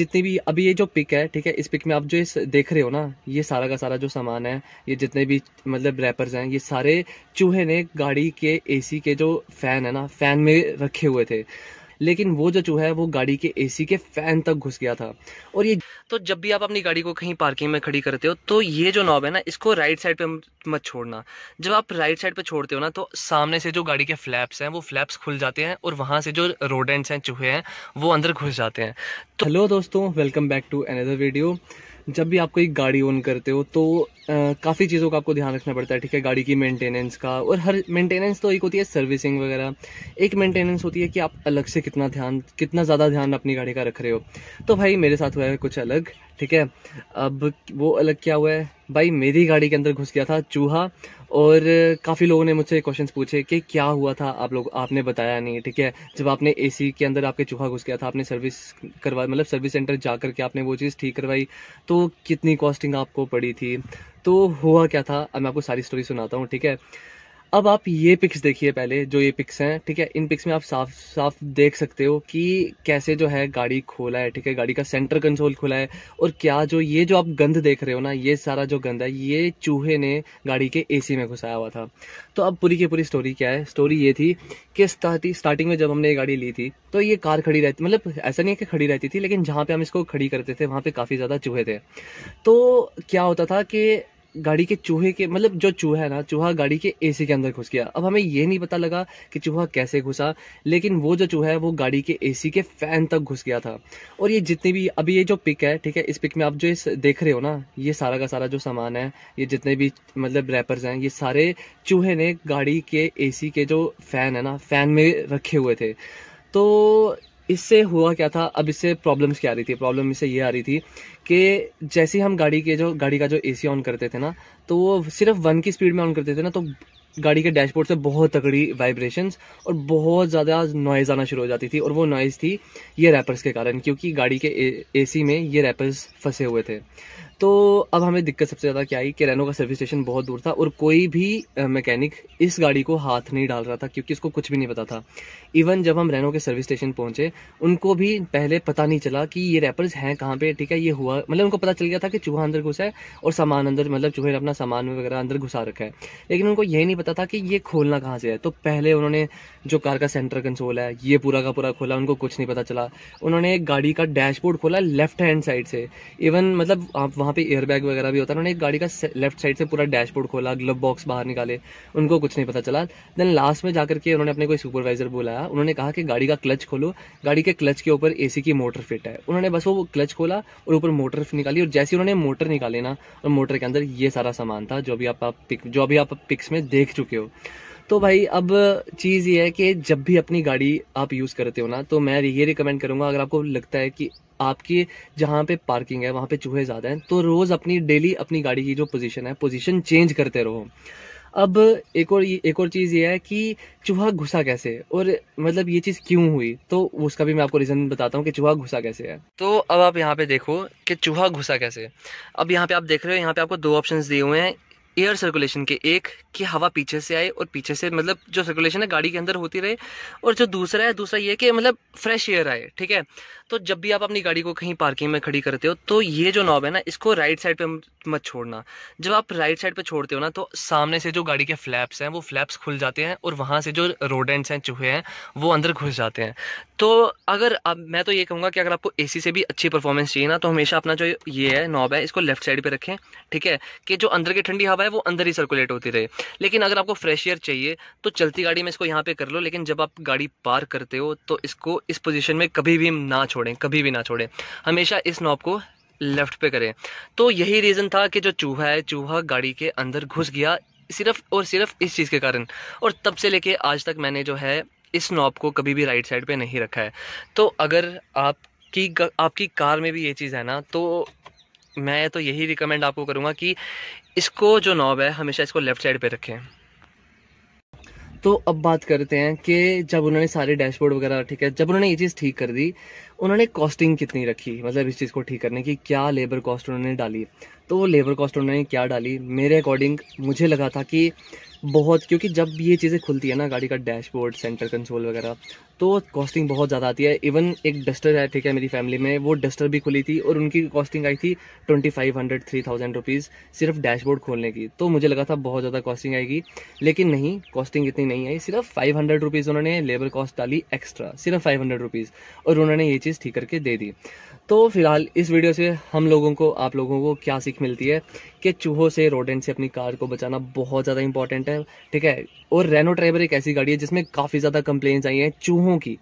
जितनी भी अभी ये जो पिक है ठीक है इस पिक में आप जो इस देख रहे हो ना ये सारा का सारा जो सामान है ये जितने भी मतलब रैपर्स हैं ये सारे चूहे ने गाड़ी के एसी के जो फैन है ना फैन में रखे हुए थे लेकिन वो जो चूहा है वो गाड़ी के एसी के फैन तक घुस गया था और ये तो जब भी आप अपनी गाड़ी को कहीं पार्किंग में खड़ी करते हो तो ये जो नॉब है ना इसको राइट साइड पे मत छोड़ना जब आप राइट साइड पे छोड़ते हो ना तो सामने से जो गाड़ी के फ्लैप्स हैं वो फ्लैप्स खुल जाते हैं और वहाँ से जो रोडेंट्स हैं चूहे हैं वो अंदर घुस जाते हैं तो हेलो दोस्तों welcome back to another video जब भी आप कोई गाड़ी ओन करते हो तो काफ़ी चीज़ों का आपको ध्यान रखना पड़ता है ठीक है गाड़ी की मेंटेनेंस का और हर मेंटेनेंस तो एक होती है सर्विसिंग वगैरह एक मेंटेनेंस होती है कि आप अलग से कितना ध्यान कितना ज़्यादा ध्यान अपनी गाड़ी का रख रहे हो तो भाई मेरे साथ हुआ है कुछ अलग ठीक है अब वो अलग क्या हुआ है भाई मेरी गाड़ी के अंदर घुस गया था चूहा और काफ़ी लोगों ने मुझसे क्वेश्चन पूछे कि क्या हुआ था आप लोग आपने बताया नहीं ठीक है जब आपने एसी के अंदर आपके चूहा घुस गया था आपने सर्विस करवा मतलब सर्विस सेंटर जा करके आपने वो चीज़ ठीक करवाई तो कितनी कॉस्टिंग आपको पड़ी थी तो हुआ क्या था अब मैं आपको सारी स्टोरी सुनाता हूँ ठीक है अब आप ये पिक्स देखिए पहले जो ये पिक्स हैं ठीक है इन पिक्स में आप साफ साफ देख सकते हो कि कैसे जो है गाड़ी खोला है ठीक है गाड़ी का सेंटर कंसोल खोला है और क्या जो ये जो आप गंध देख रहे हो ना ये सारा जो गंध है ये चूहे ने गाड़ी के एसी में घुसाया हुआ था तो अब पूरी की पूरी स्टोरी क्या है स्टोरी ये थी कि स्टार्टिंग में जब हमने ये गाड़ी ली थी तो ये कार खड़ी रहती मतलब ऐसा नहीं है कि खड़ी रहती थी लेकिन जहाँ पे हम इसको खड़ी करते थे वहाँ पे काफ़ी ज़्यादा चूहे थे तो क्या होता था कि गाड़ी के चूहे के मतलब जो चूहा है ना चूहा गाड़ी के एसी के अंदर घुस गया अब हमें ये नहीं पता लगा कि चूहा कैसे घुसा लेकिन वो जो चूहा है वो गाड़ी के एसी के फैन तक घुस गया था और ये जितनी भी अभी ये जो पिक है ठीक है इस पिक में आप जो इस देख रहे हो ना ये सारा का सारा जो सामान है ये जितने भी मतलब रैपर्स हैं ये सारे चूहे ने गाड़ी के ए के जो फैन है ना फैन में रखे हुए थे तो इससे हुआ क्या था अब इससे प्रॉब्लम्स क्या आ रही थी प्रॉब्लम इससे ये आ रही थी कि जैसे हम गाड़ी के जो गाड़ी का जो ए ऑन करते थे ना तो वो सिर्फ वन की स्पीड में ऑन करते थे ना तो गाड़ी के डैशबोर्ड से बहुत तगड़ी वाइब्रेशंस और बहुत ज़्यादा नॉइज़ आना शुरू हो जाती थी और वो नॉइज़ थी ये रैपर्स के कारण क्योंकि गाड़ी के ए में ये रैपर्स फंसे हुए थे तो अब हमें दिक्कत सबसे ज़्यादा क्या आई कि रेनो का सर्विस स्टेशन बहुत दूर था और कोई भी मैकेनिक इस गाड़ी को हाथ नहीं डाल रहा था क्योंकि उसको कुछ भी नहीं पता था इवन जब हम रेनो के सर्विस स्टेशन पहुंचे उनको भी पहले पता नहीं चला कि ये रैपर्स हैं कहाँ पे ठीक है ये हुआ मतलब उनको पता चल गया था कि चूहा अंदर घुसा है और सामान अंदर मतलब चूहे ने अपना सामान वगैरह अंदर घुसा रखा है लेकिन उनको यही नहीं पता था कि ये खोलना कहाँ से है तो पहले उन्होंने जो कार का सेंटर कंसोल है ये पूरा का पूरा खोला उनको कुछ नहीं पता चला उन्होंने गाड़ी का डैशबोर्ड खोला लेफ्ट हैंड साइड से इवन मतलब आप वहाँ वहाँ पे एयरबैग वगैरह भी होता है उन्होंने एक गाड़ी का लेफ्ट साइड से पूरा डैशबोर्ड खोला ग्लव बॉक्स बाहर निकाले उनको कुछ नहीं पता चला देन लास्ट में जाकर के उन्होंने अपने कोई सुपरवाइजर बुलाया उन्होंने कहा कि गाड़ी का क्लच खोलो गाड़ी के क्लच के ऊपर एसी की मोटर फिट है उन्होंने बस वो क्लच खोला और ऊपर मोटर निकाली और जैसे उन्होंने मोटर निकाले ना और मोटर के अंदर ये सारा सामान था जो भी आप पिक जो भी आप पिक्स में देख चुके हो तो भाई अब चीज़ ये है कि जब भी अपनी गाड़ी आप यूज़ करते हो ना तो मैं ये रिकमेंड करूँगा अगर आपको लगता है कि आपकी जहाँ पे पार्किंग है वहाँ पे चूहे ज़्यादा हैं तो रोज़ अपनी डेली अपनी गाड़ी की जो पोजीशन है पोजीशन चेंज करते रहो अब एक और एक और चीज़ ये है कि चूहा घुसा कैसे और मतलब ये चीज़ क्यों हुई तो उसका भी मैं आपको रीज़न बताता हूँ कि चूहा घुसा कैसे है तो अब आप यहाँ पे देखो कि चूहा घुसा कैसे अब यहाँ पे आप देख रहे हो यहाँ पे आपको दो ऑप्शंस दिए हुए हैं एयर सर्कुलेशन के एक कि हवा पीछे से आए और पीछे से मतलब जो सर्कुलेशन है गाड़ी के अंदर होती रहे और जो दूसरा है दूसरा ये कि मतलब फ्रेश एयर आए ठीक है तो जब भी आप अपनी गाड़ी को कहीं पार्किंग में खड़ी करते हो तो ये जो नॉब है ना इसको राइट साइड पे मत छोड़ना जब आप राइट साइड पे छोड़ते हो ना तो सामने से जो गाड़ी के फ्लैप्स हैं वो फ्लैप्स खुल जाते हैं और वहाँ से जो रोडेंट्स हैं चूहे हैं वो अंदर घुस जाते हैं तो अगर आप मैं तो ये कहूँगा कि अगर आपको ए से भी अच्छी परफॉर्मेंस चाहिए ना तो हमेशा अपना जो ये है नॉब है इसको लेफ्ट साइड पर रखें ठीक है कि जो अंदर की ठंडी हवा हवा है वो अंदर ही सर्कुलेट होती रहे लेकिन अगर आपको फ्रेश एयर चाहिए तो चलती गाड़ी में इसको यहाँ पे कर लो लेकिन जब आप गाड़ी पार करते हो तो इसको इस पोजिशन में कभी भी ना छोड़ें कभी भी ना छोड़ें हमेशा इस नॉब को लेफ्ट पे करें तो यही रीज़न था कि जो चूहा है चूहा गाड़ी के अंदर घुस गया सिर्फ और सिर्फ इस चीज़ के कारण और तब से लेके आज तक मैंने जो है इस नॉब को कभी भी राइट साइड पे नहीं रखा है तो अगर आपकी आपकी कार में भी ये चीज़ है ना तो मैं तो यही रिकमेंड आपको करूँगा कि इसको जो नॉब है हमेशा इसको लेफ्ट साइड पे रखें तो अब बात करते हैं कि जब उन्होंने सारे डैशबोर्ड वगैरह ठीक है जब उन्होंने ये चीज़ ठीक कर दी उन्होंने कॉस्टिंग कितनी रखी मतलब इस चीज़ को ठीक करने की क्या लेबर कॉस्ट उन्होंने डाली तो वो लेबर कॉस्ट उन्होंने क्या डाली मेरे अकॉर्डिंग मुझे लगा था कि बहुत क्योंकि जब ये चीज़ें खुलती है ना गाड़ी का डैशबोर्ड सेंटर कंसोल वगैरह तो कॉस्टिंग बहुत ज़्यादा आती है इवन एक डस्टर है ठीक है मेरी फैमिली में वो डस्टर भी खुली थी और उनकी कॉस्टिंग आई थी twenty five hundred three thousand rupees सिर्फ डैशबोर्ड खोलने की तो मुझे लगा था बहुत ज़्यादा कॉस्टिंग आएगी लेकिन नहीं कॉस्टिंग इतनी नहीं आई सिर्फ फाइव हंड्रेड रुपीज़ उन्होंने लेबर कॉस्ट डाली एक्स्ट्रा सिर्फ फाइव हंड्रेड रुपीज़ और उन्होंने ये चीज़ चीज़ ठीक करके दे दी तो फिलहाल इस वीडियो से हम लोगों को आप लोगों को क्या सीख मिलती है कि चूहों से रोडेंट से अपनी कार को बचाना बहुत ज़्यादा इंपॉर्टेंट है ठीक है और रेनो ड्राइवर एक ऐसी गाड़ी है जिसमें काफ़ी ज़्यादा कंप्लेन आई हैं चूहों की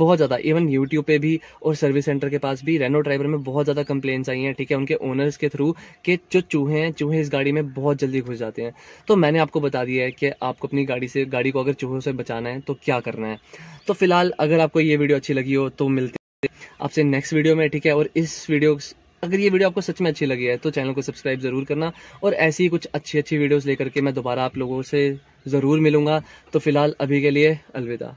बहुत ज़्यादा इवन यूट्यूब पे भी और सर्विस सेंटर के पास भी रेनो ड्राइवर में बहुत ज़्यादा कंप्लेन आई हैं ठीक है उनके ओनर्स के थ्रू कि जो चूहे हैं चूहे इस गाड़ी में बहुत जल्दी घुस जाते हैं तो मैंने आपको बता दिया है कि आपको अपनी गाड़ी से गाड़ी को अगर चूहों से बचाना है तो क्या करना है तो फिलहाल अगर आपको ये वीडियो अच्छी लगी हो तो मिलती आपसे नेक्स्ट वीडियो में ठीक है और इस वीडियो अगर ये वीडियो आपको सच में अच्छी लगी है तो चैनल को सब्सक्राइब जरूर करना और ऐसी ही कुछ अच्छी अच्छी वीडियोस लेकर के मैं दोबारा आप लोगों से ज़रूर मिलूंगा तो फिलहाल अभी के लिए अलविदा